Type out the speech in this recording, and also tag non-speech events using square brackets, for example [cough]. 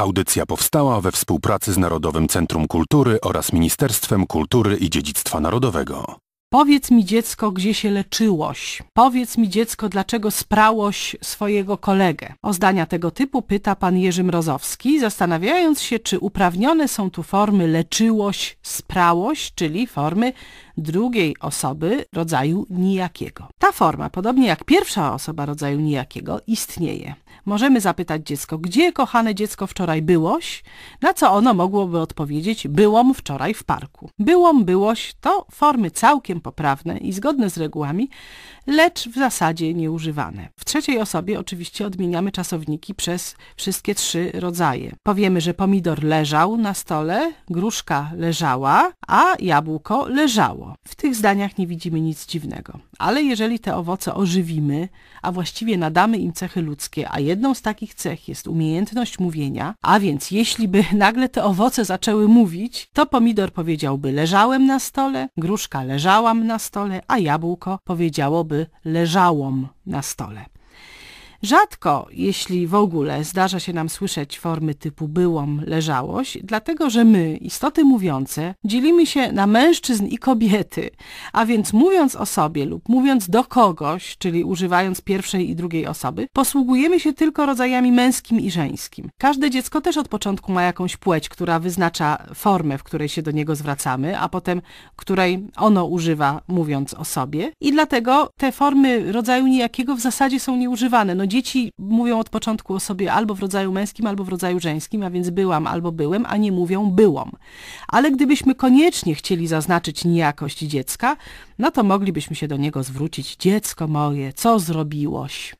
Audycja powstała we współpracy z Narodowym Centrum Kultury oraz Ministerstwem Kultury i Dziedzictwa Narodowego. Powiedz mi dziecko, gdzie się leczyłoś. Powiedz mi dziecko, dlaczego sprałoś swojego kolegę. O zdania tego typu pyta pan Jerzy Mrozowski, zastanawiając się, czy uprawnione są tu formy leczyłoś, sprałoś, czyli formy drugiej osoby rodzaju nijakiego. Ta forma, podobnie jak pierwsza osoba rodzaju nijakiego, istnieje. Możemy zapytać dziecko, gdzie kochane dziecko wczoraj byłoś, na co ono mogłoby odpowiedzieć, byłam wczoraj w parku. Byłam, byłoś to formy całkiem poprawne i zgodne z regułami, lecz w zasadzie nieużywane. W trzeciej osobie oczywiście odmieniamy czasowniki przez wszystkie trzy rodzaje. Powiemy, że pomidor leżał na stole, gruszka leżała, a jabłko leżało było. W tych zdaniach nie widzimy nic dziwnego. Ale jeżeli te owoce ożywimy, a właściwie nadamy im cechy ludzkie, a jedną z takich cech jest umiejętność mówienia, a więc jeśli by [laughs] nagle te owoce zaczęły mówić, to pomidor powiedziałby leżałem na stole, gruszka leżałam na stole, a jabłko powiedziałoby leżałom na stole. Rzadko, jeśli w ogóle, zdarza się nam słyszeć formy typu byłom, leżałoś, dlatego że my, istoty mówiące, dzielimy się na mężczyzn i kobiety, a więc mówiąc o sobie lub mówiąc do kogoś, czyli używając pierwszej i drugiej osoby, posługujemy się tylko rodzajami męskim i żeńskim. Każde dziecko też od początku ma jakąś płeć, która wyznacza formę, w której się do niego zwracamy, a potem której ono używa mówiąc o sobie i dlatego te formy rodzaju niejakiego w zasadzie są nieużywane. No, dzieci mówią od początku o sobie albo w rodzaju męskim, albo w rodzaju żeńskim, a więc byłam albo byłem, a nie mówią byłam. Ale gdybyśmy koniecznie chcieli zaznaczyć niejakość dziecka, no to moglibyśmy się do niego zwrócić. Dziecko moje, co zrobiłoś?